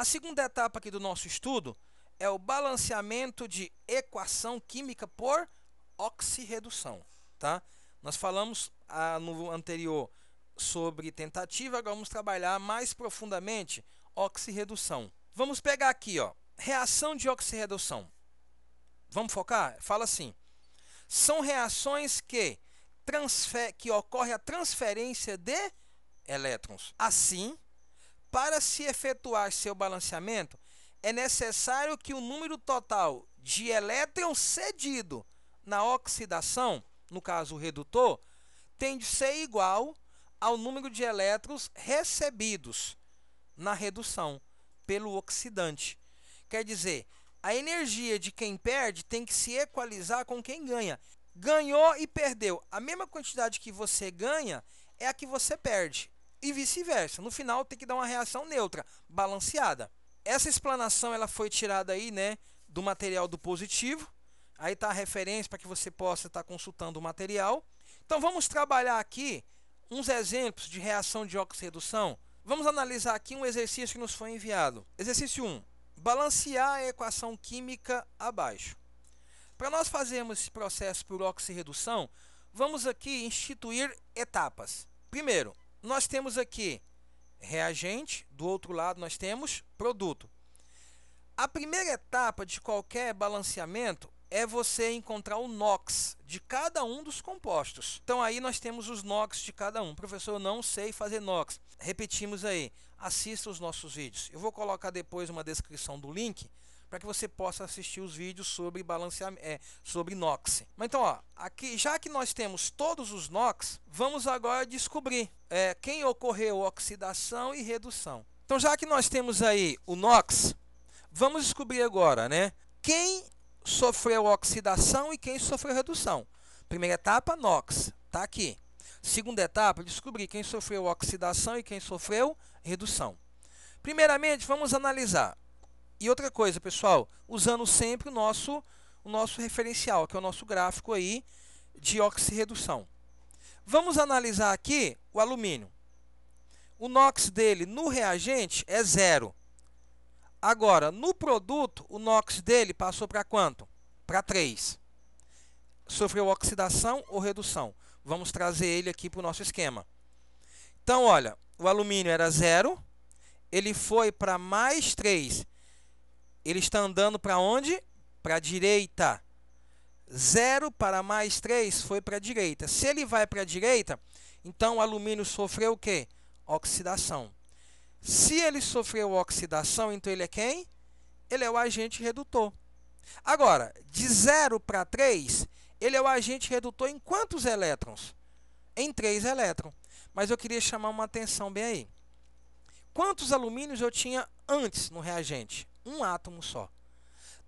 A segunda etapa aqui do nosso estudo é o balanceamento de equação química por oxirredução, tá? Nós falamos ah, no anterior sobre tentativa, agora vamos trabalhar mais profundamente oxirredução. Vamos pegar aqui, ó, reação de oxirredução. Vamos focar? Fala assim: são reações que transfer que ocorre a transferência de elétrons. Assim, para se efetuar seu balanceamento, é necessário que o número total de elétrons cedido na oxidação, no caso o redutor, tende de ser igual ao número de elétrons recebidos na redução pelo oxidante. Quer dizer, a energia de quem perde tem que se equalizar com quem ganha. Ganhou e perdeu. A mesma quantidade que você ganha é a que você perde e vice-versa. No final tem que dar uma reação neutra, balanceada. Essa explanação ela foi tirada aí, né, do material do positivo. Aí tá a referência para que você possa estar tá consultando o material. Então vamos trabalhar aqui uns exemplos de reação de oxirredução. Vamos analisar aqui um exercício que nos foi enviado. Exercício 1. Balancear a equação química abaixo. Para nós fazermos esse processo por oxirredução, vamos aqui instituir etapas. Primeiro, nós temos aqui reagente, do outro lado nós temos produto. A primeira etapa de qualquer balanceamento é você encontrar o NOx de cada um dos compostos. Então aí nós temos os NOx de cada um. Professor, eu não sei fazer NOx. Repetimos aí, assista os nossos vídeos. Eu vou colocar depois uma descrição do link para que você possa assistir os vídeos sobre balanceamento, é, sobre NOx. Mas então, ó, aqui já que nós temos todos os NOx, vamos agora descobrir é, quem ocorreu oxidação e redução. Então, já que nós temos aí o NOx, vamos descobrir agora, né? Quem sofreu oxidação e quem sofreu redução. Primeira etapa, NOx, tá aqui. Segunda etapa, descobrir quem sofreu oxidação e quem sofreu redução. Primeiramente, vamos analisar e outra coisa, pessoal, usando sempre o nosso, o nosso referencial, que é o nosso gráfico aí de oxirredução. Vamos analisar aqui o alumínio. O NOx dele no reagente é zero. Agora, no produto, o NOx dele passou para quanto? Para 3. Sofreu oxidação ou redução? Vamos trazer ele aqui para o nosso esquema. Então, olha, o alumínio era zero, ele foi para mais 3. Ele está andando para onde? Para a direita. 0 para mais 3 foi para a direita. Se ele vai para a direita, então o alumínio sofreu o quê? Oxidação. Se ele sofreu oxidação, então ele é quem? Ele é o agente redutor. Agora, de 0 para 3, ele é o agente redutor em quantos elétrons? Em 3 elétrons. Mas eu queria chamar uma atenção bem aí. Quantos alumínios eu tinha antes no reagente? Um átomo só.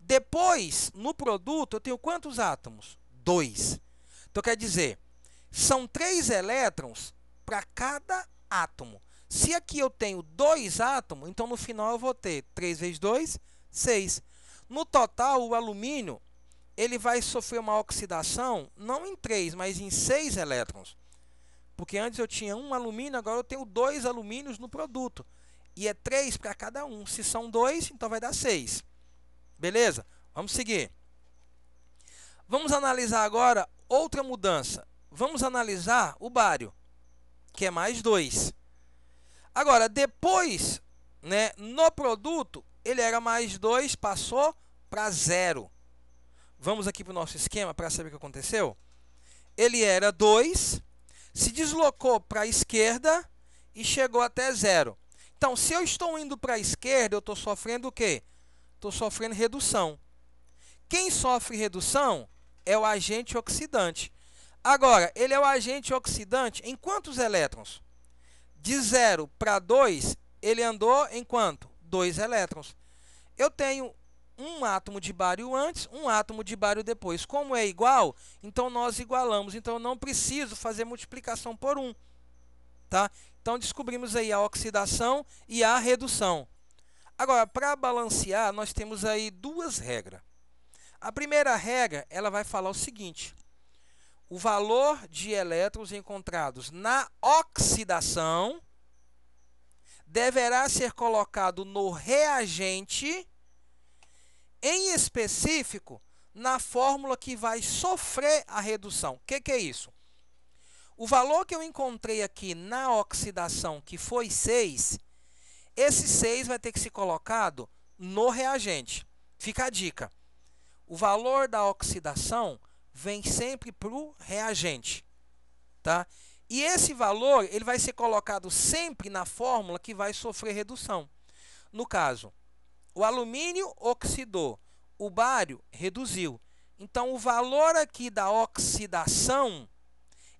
Depois, no produto, eu tenho quantos átomos? Dois. Então quer dizer, são três elétrons para cada átomo. Se aqui eu tenho dois átomos, então no final eu vou ter 3 vezes 2, 6. No total, o alumínio ele vai sofrer uma oxidação não em 3, mas em 6 elétrons. Porque antes eu tinha um alumínio, agora eu tenho dois alumínios no produto e é 3 para cada um. Se são 2, então vai dar 6. Beleza? Vamos seguir. Vamos analisar agora outra mudança. Vamos analisar o bário, que é mais 2. Agora, depois, né, no produto, ele era mais 2, passou para 0. Vamos aqui para o nosso esquema para saber o que aconteceu. Ele era 2, se deslocou para a esquerda e chegou até 0. Então, se eu estou indo para a esquerda, eu estou sofrendo o quê? Estou sofrendo redução. Quem sofre redução é o agente oxidante. Agora, ele é o agente oxidante em quantos elétrons? De 0 para 2, ele andou em quanto? 2 elétrons. Eu tenho um átomo de bário antes, um átomo de bário depois. Como é igual, então nós igualamos. Então, eu não preciso fazer multiplicação por 1. Um, tá? Então descobrimos aí a oxidação e a redução. Agora, para balancear, nós temos aí duas regras. A primeira regra, ela vai falar o seguinte: o valor de elétrons encontrados na oxidação deverá ser colocado no reagente, em específico, na fórmula que vai sofrer a redução. O que, que, é isso? O valor que eu encontrei aqui na oxidação, que foi 6, esse 6 vai ter que ser colocado no reagente. Fica a dica. O valor da oxidação vem sempre para o reagente. Tá? E esse valor ele vai ser colocado sempre na fórmula que vai sofrer redução. No caso, o alumínio oxidou, o bário reduziu. Então, o valor aqui da oxidação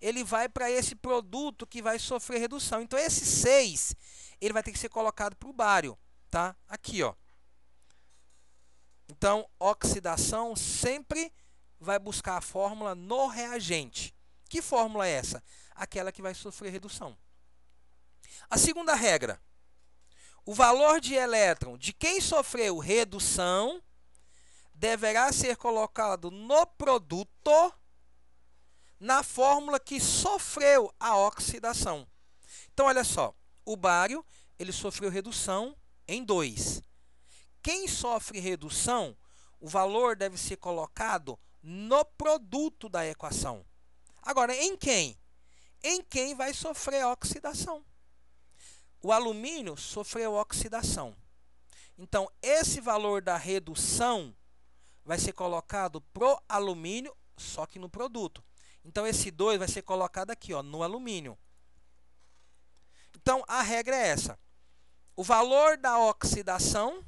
ele vai para esse produto que vai sofrer redução. Então esse 6, ele vai ter que ser colocado para o bário, tá? Aqui, ó. Então, oxidação sempre vai buscar a fórmula no reagente. Que fórmula é essa? Aquela que vai sofrer redução. A segunda regra. O valor de elétron de quem sofreu redução deverá ser colocado no produto na fórmula que sofreu a oxidação. Então, olha só, o bário ele sofreu redução em 2. Quem sofre redução, o valor deve ser colocado no produto da equação. Agora, em quem? Em quem vai sofrer oxidação? O alumínio sofreu oxidação. Então, esse valor da redução vai ser colocado pro alumínio, só que no produto. Então esse 2 vai ser colocado aqui, ó, no alumínio. Então a regra é essa. O valor da oxidação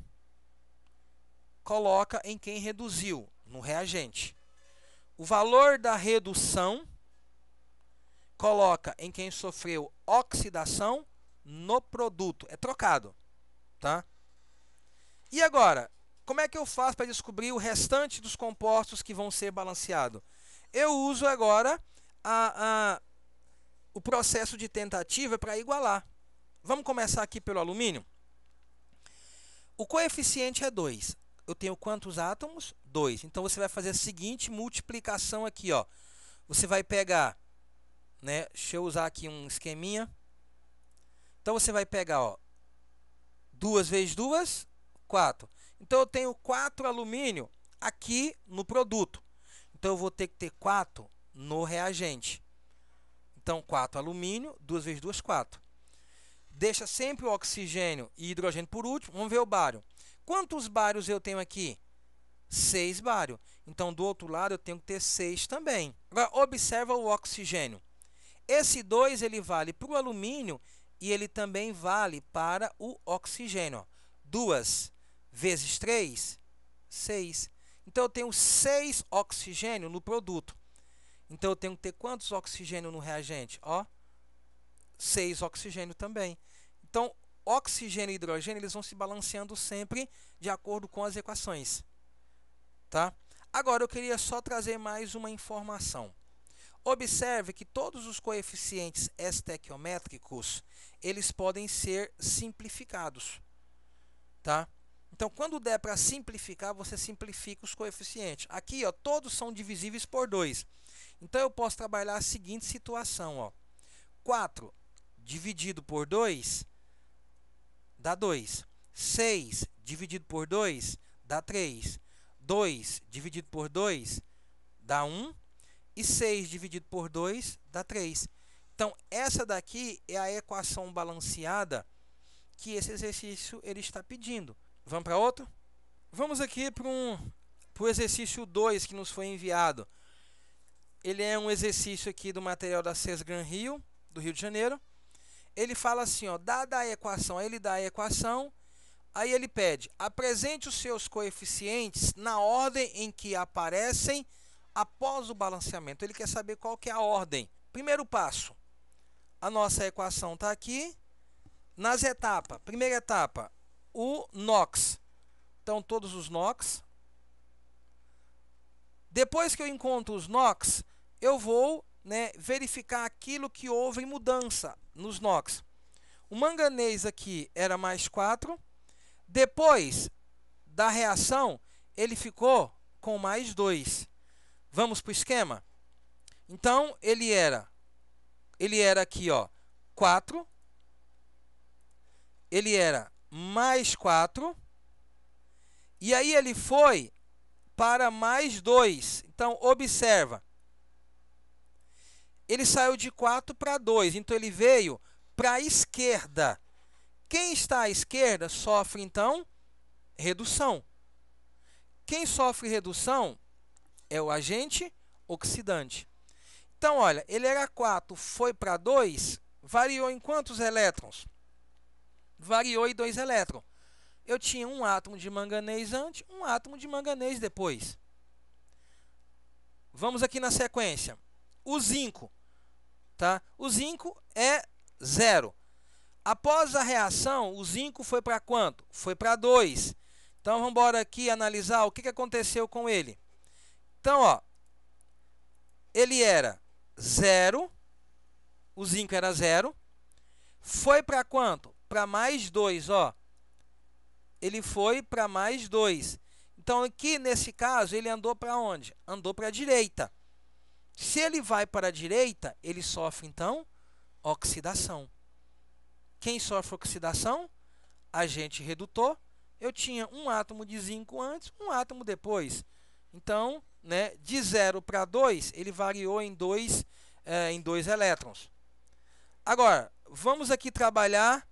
coloca em quem reduziu, no reagente. O valor da redução coloca em quem sofreu oxidação no produto. É trocado, tá? E agora, como é que eu faço para descobrir o restante dos compostos que vão ser balanceados? eu uso agora a, a, o processo de tentativa para igualar. Vamos começar aqui pelo alumínio. O coeficiente é 2. Eu tenho quantos átomos? 2. Então você vai fazer a seguinte multiplicação aqui, ó. Você vai pegar, né? Deixa eu usar aqui um esqueminha. Então você vai pegar, ó, 2 vezes 2, 4. Então eu tenho 4 alumínio aqui no produto. Então eu vou ter que ter 4 no reagente. Então 4 alumínio, 2 vezes 2, 4. Deixa sempre o oxigênio e hidrogênio por último. Vamos ver o bário. Quantos bários eu tenho aqui? 6 bário. Então do outro lado eu tenho que ter 6 também. Agora observa o oxigênio. Esse 2 ele vale para o alumínio e ele também vale para o oxigênio. 2 vezes 3, 6. Então eu tenho 6 oxigênio no produto. Então eu tenho que ter quantos oxigênio no reagente? Ó, 6 oxigênio também. Então, oxigênio e hidrogênio eles vão se balanceando sempre de acordo com as equações. Tá? Agora eu queria só trazer mais uma informação. Observe que todos os coeficientes estequiométricos eles podem ser simplificados, tá? Então, quando der para simplificar, você simplifica os coeficientes. Aqui, ó, todos são divisíveis por 2. Então, eu posso trabalhar a seguinte situação. Ó. 4 dividido por 2 dá 2. 6 dividido por 2 dá 3. 2 dividido por 2 dá 1. E 6 dividido por 2 dá 3. Então, essa daqui é a equação balanceada que esse exercício ele está pedindo. Vamos para outro? Vamos aqui para um para o exercício 2 que nos foi enviado. Ele é um exercício aqui do material da Sesgran Rio, do Rio de Janeiro. Ele fala assim, ó, dada a equação, aí ele dá a equação, aí ele pede, apresente os seus coeficientes na ordem em que aparecem após o balanceamento. Ele quer saber qual que é a ordem. Primeiro passo, a nossa equação está aqui. Nas etapas, primeira etapa, o NOx. Então, todos os NOx. Depois que eu encontro os NOx, eu vou né, verificar aquilo que houve em mudança nos NOx. O manganês aqui era mais 4. Depois da reação, ele ficou com mais 2. Vamos para o esquema? Então, ele era, ele era aqui, ó, 4. Ele era mais 4. E aí ele foi para mais 2. Então, observa. Ele saiu de 4 para 2. Então, ele veio para a esquerda. Quem está à esquerda sofre, então, redução. Quem sofre redução é o agente oxidante. Então, olha, ele era 4, foi para 2, variou em quantos elétrons? variou em dois elétrons. Eu tinha um átomo de manganês antes, um átomo de manganês depois. Vamos aqui na sequência. O zinco, tá? O zinco é zero. Após a reação, o zinco foi para quanto? Foi para 2. Então vamos embora aqui analisar o que aconteceu com ele. Então, ó, ele era zero, o zinco era zero, foi para quanto? para mais 2, ó. Ele foi para mais 2. Então aqui nesse caso ele andou para onde? Andou para a direita. Se ele vai para a direita, ele sofre então oxidação. Quem sofre oxidação? Agente redutor. Eu tinha um átomo de zinco antes, um átomo depois. Então, né, de 0 para 2, ele variou em 2 é, eh, em dois elétrons. Agora, vamos aqui trabalhar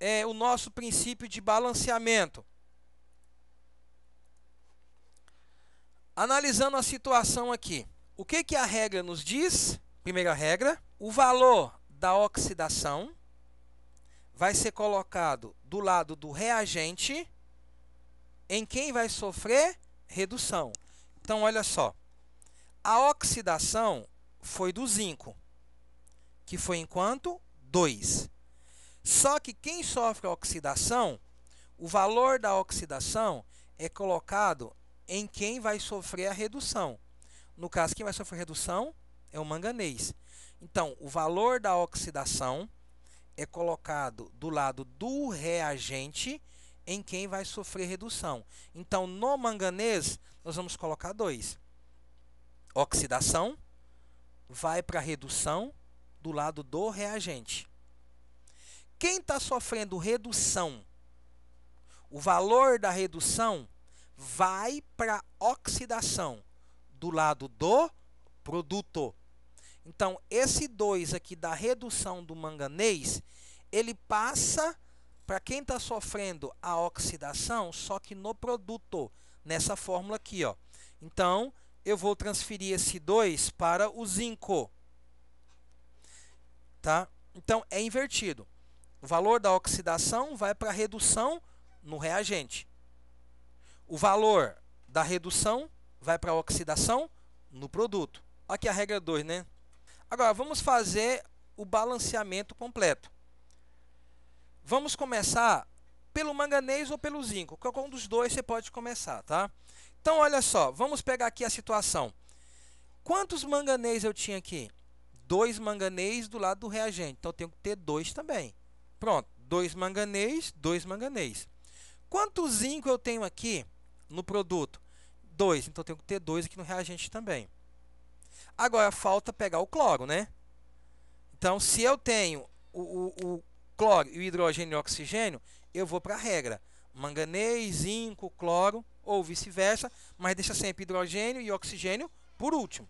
é, o nosso princípio de balanceamento. Analisando a situação aqui, o que, que a regra nos diz? Primeira regra, o valor da oxidação vai ser colocado do lado do reagente em quem vai sofrer redução. Então, olha só. A oxidação foi do zinco, que foi enquanto quanto? 2. Só que quem sofre a oxidação, o valor da oxidação é colocado em quem vai sofrer a redução. No caso, quem vai sofrer redução é o manganês. Então, o valor da oxidação é colocado do lado do reagente em quem vai sofrer redução. Então, no manganês, nós vamos colocar 2. Oxidação vai para a redução do lado do reagente. Quem está sofrendo redução, o valor da redução vai para oxidação do lado do produto. Então, esse 2 aqui da redução do manganês, ele passa para quem está sofrendo a oxidação, só que no produto, nessa fórmula aqui. Ó. Então, eu vou transferir esse 2 para o zinco. Tá? Então, é invertido. O valor da oxidação vai para a redução no reagente. O valor da redução vai para a oxidação no produto. Aqui a regra 2, né? Agora vamos fazer o balanceamento completo. Vamos começar pelo manganês ou pelo zinco. Qualquer um dos dois você pode começar, tá? Então olha só, vamos pegar aqui a situação. Quantos manganês eu tinha aqui? Dois manganês do lado do reagente. Então eu tenho que ter dois também. Pronto, 2 manganês, 2 manganês. Quanto zinco eu tenho aqui no produto? 2, então eu tenho que ter 2 aqui no reagente também. Agora falta pegar o cloro, né? Então, se eu tenho o, o, o cloro e o hidrogênio e o oxigênio, eu vou para a regra. Manganês, zinco, cloro ou vice-versa, mas deixa sempre hidrogênio e oxigênio por último.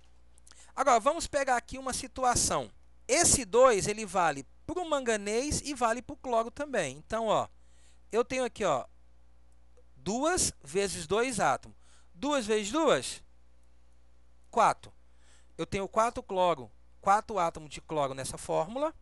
Agora, vamos pegar aqui uma situação. Esse 2 ele vale para o manganês e vale para o cloro também. Então, ó, eu tenho aqui ó, duas vezes dois átomos. Duas vezes duas? Quatro. Eu tenho quatro cloro, quatro átomos de cloro nessa fórmula.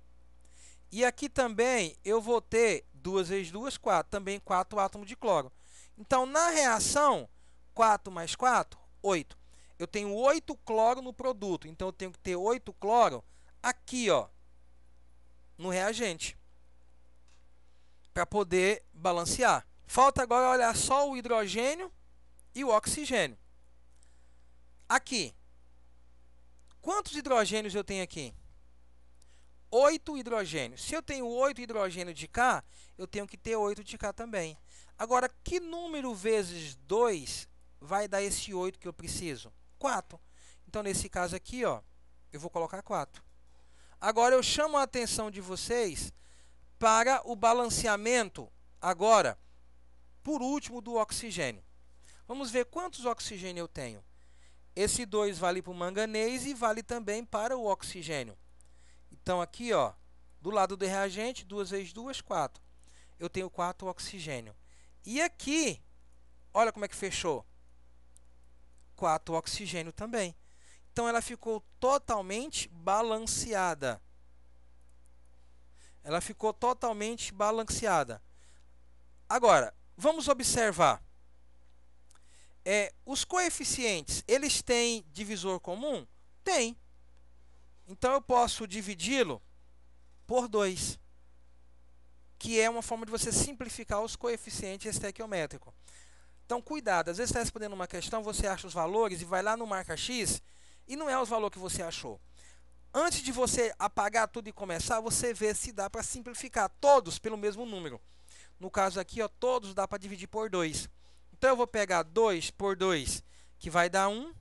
E aqui também eu vou ter duas vezes duas, quatro, também quatro átomos de cloro. Então, na reação, 4 mais 4, 8. Eu tenho 8 cloro no produto, então eu tenho que ter 8 cloro aqui, ó, no reagente para poder balancear. Falta agora olhar só o hidrogênio e o oxigênio. Aqui, quantos hidrogênios eu tenho aqui? 8 hidrogênios. Se eu tenho 8 hidrogênios de cá, eu tenho que ter 8 de cá também. Agora, que número vezes 2 vai dar esse 8 que eu preciso? 4. Então, nesse caso aqui, ó, eu vou colocar 4. Agora eu chamo a atenção de vocês para o balanceamento agora, por último, do oxigênio. Vamos ver quantos oxigênio eu tenho. Esse 2 vale para o manganês e vale também para o oxigênio. Então aqui, ó, do lado do reagente, 2 vezes 2, 4. Eu tenho 4 oxigênio. E aqui, olha como é que fechou. 4 oxigênio também. Então ela ficou totalmente balanceada. Ela ficou totalmente balanceada. Agora, vamos observar. É, os coeficientes, eles têm divisor comum? Tem. Então eu posso dividi-lo por 2, que é uma forma de você simplificar os coeficientes estequiométrico. Então cuidado, às vezes você está respondendo uma questão, você acha os valores e vai lá no marca x e não é os valores que você achou. Antes de você apagar tudo e começar, você vê se dá para simplificar todos pelo mesmo número. No caso aqui, ó, todos dá para dividir por 2. Então eu vou pegar 2 por 2, que vai dar 1.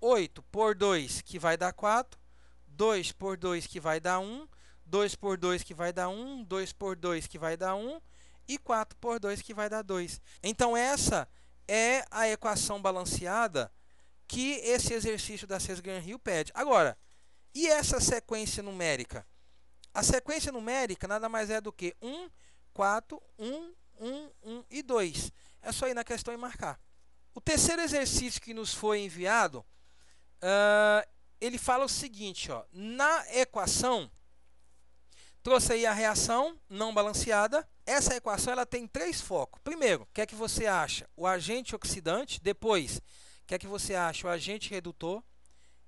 8 por 2, que vai dar 4. 2 por 2, que vai dar 1. 2 por 2, que vai dar 1. 2 por 2, que vai dar 1. E 4 por 2, que vai dar 2. Então essa é a equação balanceada que esse exercício da Sesgan Hill pede. Agora, e essa sequência numérica? A sequência numérica nada mais é do que 1, 4, 1, 1, 1 e 2. É só ir na questão e marcar. O terceiro exercício que nos foi enviado, uh, ele fala o seguinte, ó, na equação, trouxe aí a reação não balanceada. Essa equação ela tem três focos. Primeiro, o que é que você acha? O agente oxidante. Depois, que é que você acha? O agente redutor.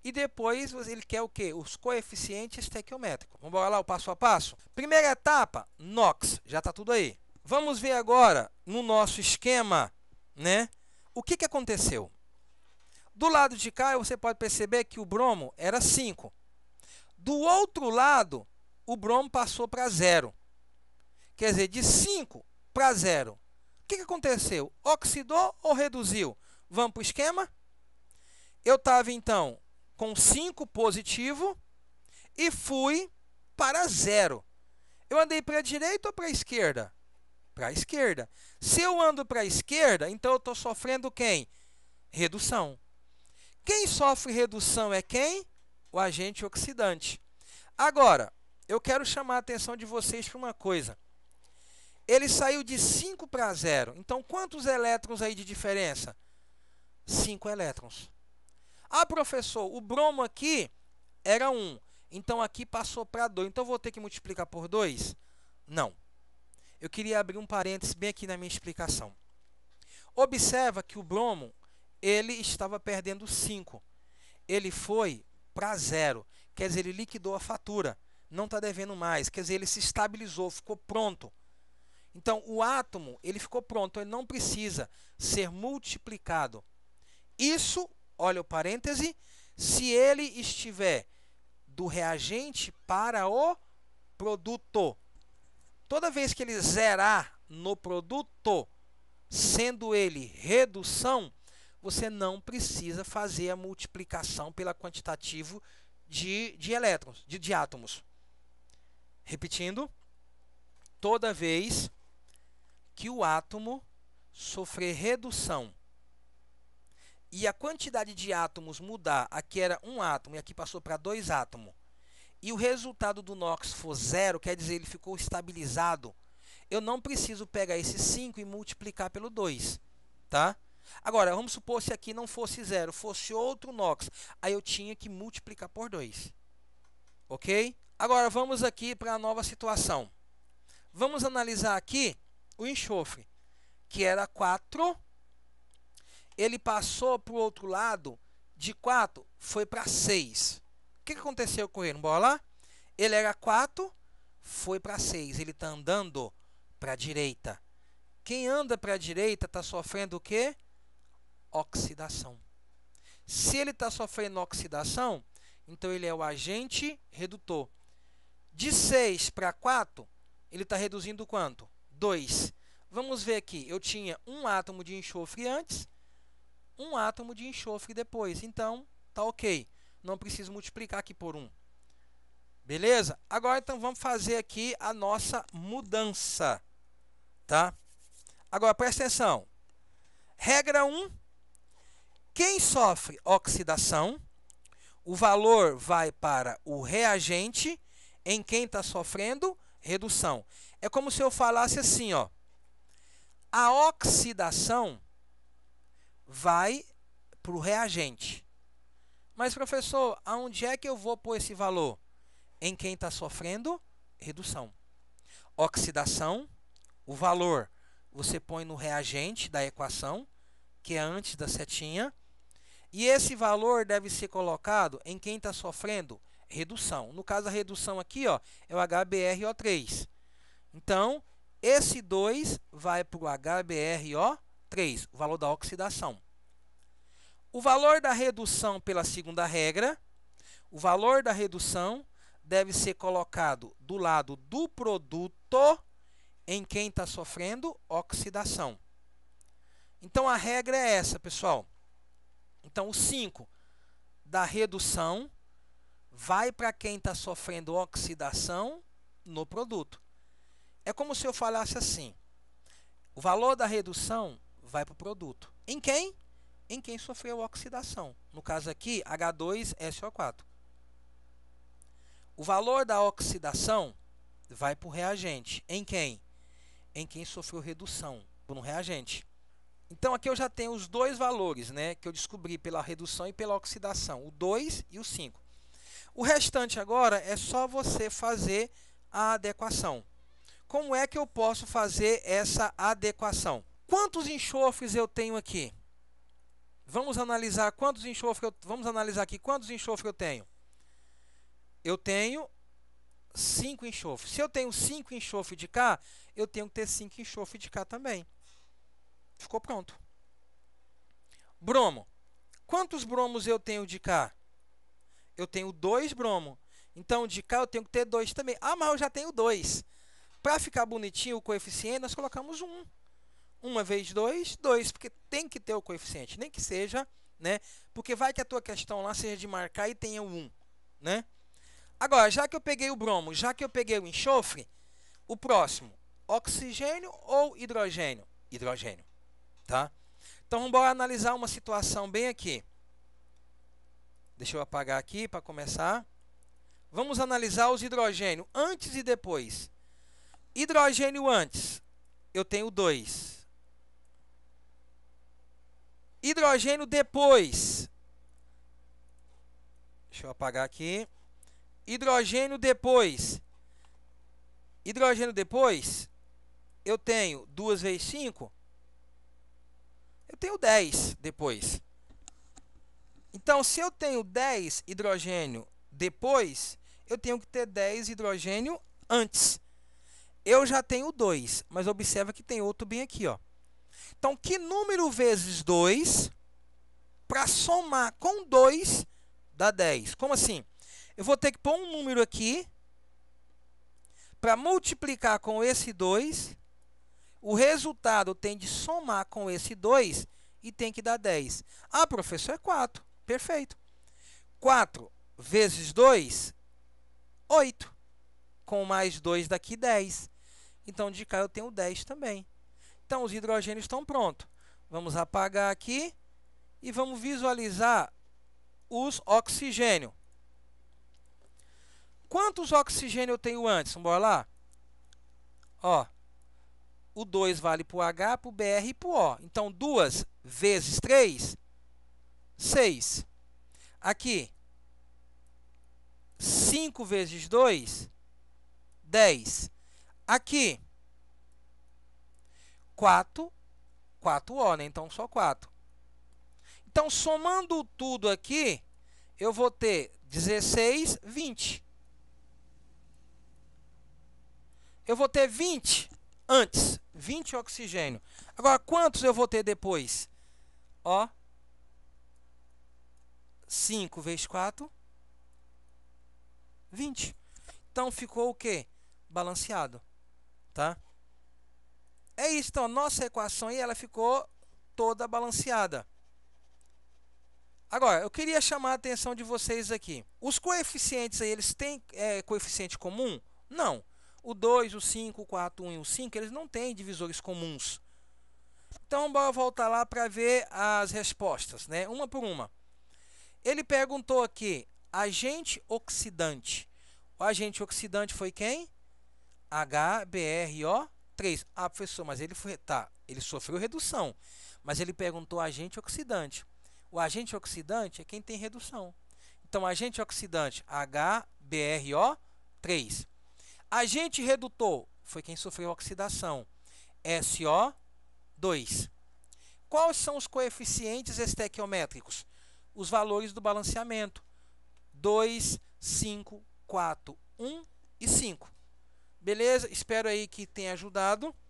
E depois ele quer o que? Os coeficientes estequiométricos. Vamos lá o passo a passo? Primeira etapa, NOx. Já está tudo aí. Vamos ver agora no nosso esquema, né? O que, que aconteceu? Do lado de cá, você pode perceber que o bromo era 5. Do outro lado, o bromo passou para 0. Quer dizer, de 5 para 0. O que, que aconteceu? Oxidou ou reduziu? Vamos para o esquema? eu estava então com 5 positivo e fui para zero. Eu andei para a direita ou para a esquerda? Para a esquerda. Se eu ando para a esquerda, então eu estou sofrendo quem? Redução. Quem sofre redução é quem? O agente oxidante. Agora, eu quero chamar a atenção de vocês para uma coisa. Ele saiu de 5 para 0. Então, quantos elétrons aí de diferença? 5 elétrons. Ah, professor, o bromo aqui era 1. Então aqui passou para 2. Então vou ter que multiplicar por 2? Não. Eu queria abrir um parênteses bem aqui na minha explicação. Observa que o bromo ele estava perdendo 5. Ele foi para zero. Quer dizer, ele liquidou a fatura. Não está devendo mais. Quer dizer, ele se estabilizou, ficou pronto. Então, o átomo ele ficou pronto. Ele não precisa ser multiplicado. Isso olha o parêntese, se ele estiver do reagente para o produto. Toda vez que ele zerar no produto, sendo ele redução, você não precisa fazer a multiplicação pela quantitativo de, de elétrons, de, de átomos. Repetindo, toda vez que o átomo sofrer redução e a quantidade de átomos mudar, aqui era um átomo e aqui passou para dois átomos, e o resultado do NOx for zero, quer dizer, ele ficou estabilizado, eu não preciso pegar esse 5 e multiplicar pelo 2, tá? Agora, vamos supor se aqui não fosse zero, fosse outro NOx, aí eu tinha que multiplicar por 2, ok? Agora, vamos aqui para a nova situação. Vamos analisar aqui o enxofre, que era 4 ele passou para o outro lado de 4, foi para 6. O que aconteceu com ele? Bora lá? Ele era 4, foi para 6. Ele está andando para a direita. Quem anda para a direita está sofrendo o quê? Oxidação. Se ele está sofrendo oxidação, então ele é o agente redutor. De 6 para 4, ele está reduzindo quanto? 2. Vamos ver aqui. Eu tinha um átomo de enxofre antes um átomo de enxofre depois. Então, tá ok. Não preciso multiplicar aqui por Um. Beleza? Agora, então, vamos fazer aqui a nossa mudança. Tá? Agora, presta atenção. Regra 1. Quem sofre oxidação, o valor vai para o reagente em quem está sofrendo redução. É como se eu falasse assim, ó. A oxidação vai para o reagente. Mas, professor, aonde é que eu vou pôr esse valor? Em quem está sofrendo redução. Oxidação, o valor você põe no reagente da equação, que é antes da setinha. E esse valor deve ser colocado em quem está sofrendo redução. No caso, a redução aqui ó, é o HBrO3. Então, esse 2 vai para o HBrO3. 3, o valor da oxidação. O valor da redução pela segunda regra, o valor da redução deve ser colocado do lado do produto em quem está sofrendo oxidação. Então a regra é essa, pessoal. Então o 5 da redução vai para quem está sofrendo oxidação no produto. É como se eu falasse assim: o valor da redução vai para o produto. Em quem? Em quem sofreu oxidação. No caso aqui, H2SO4. O valor da oxidação vai para o reagente. Em quem? Em quem sofreu redução, no reagente. Então aqui eu já tenho os dois valores né, que eu descobri pela redução e pela oxidação, o 2 e o 5. O restante agora é só você fazer a adequação. Como é que eu posso fazer essa adequação? Quantos enxofres eu tenho aqui? Vamos analisar quantos enxofres eu, vamos analisar aqui quantos enxofres eu tenho. Eu tenho 5 enxofres. Se eu tenho 5 enxofres de cá, eu tenho que ter 5 enxofres de cá também. Ficou pronto. Bromo. Quantos bromos eu tenho de cá? Eu tenho 2 bromo. Então, de cá eu tenho que ter 2 também. Ah, mas eu já tenho 2. Para ficar bonitinho o coeficiente, nós colocamos 1. Um uma vezes 2, 2, porque tem que ter o coeficiente, nem que seja, né? Porque vai que a tua questão lá seja de marcar e tenha o 1, né? Agora, já que eu peguei o bromo, já que eu peguei o enxofre, o próximo, oxigênio ou hidrogênio? Hidrogênio, tá? Então, vamos analisar uma situação bem aqui. Deixa eu apagar aqui para começar. Vamos analisar os hidrogênio antes e depois. Hidrogênio antes, eu tenho 2. Hidrogênio depois. Deixa eu apagar aqui. Hidrogênio depois. Hidrogênio depois, eu tenho 2 vezes 5. Eu tenho 10 depois. Então, se eu tenho 10 hidrogênio depois, eu tenho que ter 10 hidrogênio antes. Eu já tenho 2, mas observa que tem outro bem aqui, ó. Então, que número vezes 2 para somar com 2 dá 10? Como assim? Eu vou ter que pôr um número aqui para multiplicar com esse 2. O resultado tem de somar com esse 2 e tem que dar 10. Ah, professor, é 4. Perfeito. 4 vezes 2, 8. Com mais 2 daqui, 10. Então, de cá eu tenho 10 também. Então, os hidrogênios estão prontos. Vamos apagar aqui e vamos visualizar os oxigênio. Quantos oxigênio eu tenho antes? Vamos lá? Ó, o 2 vale para o H, para o BR e para o O. Então, 2 vezes 3, 6. Aqui, 5 vezes 2, 10. Aqui, 4, 4O, né? Então, só 4. Então, somando tudo aqui, eu vou ter 16, 20. Eu vou ter 20 antes, 20 oxigênio. Agora, quantos eu vou ter depois? Ó, 5 vezes 4, 20. Então, ficou o quê? Balanceado, tá? É isso, então, nossa equação aí, ela ficou toda balanceada. Agora, eu queria chamar a atenção de vocês aqui. Os coeficientes aí, eles têm é, coeficiente comum? Não. O 2, o 5, o 4, 1 e o 5, eles não têm divisores comuns. Então, bora voltar lá para ver as respostas, né? Uma por uma. Ele perguntou aqui, agente oxidante. O agente oxidante foi quem? HBRO 3. Ah, professor, mas ele foi, tá, ele sofreu redução, mas ele perguntou agente oxidante. O agente oxidante é quem tem redução. Então, agente oxidante HBRO3. Agente redutor foi quem sofreu oxidação, SO2. Quais são os coeficientes estequiométricos? Os valores do balanceamento: 2, 5, 4, 1 e 5. Beleza? Espero aí que tenha ajudado.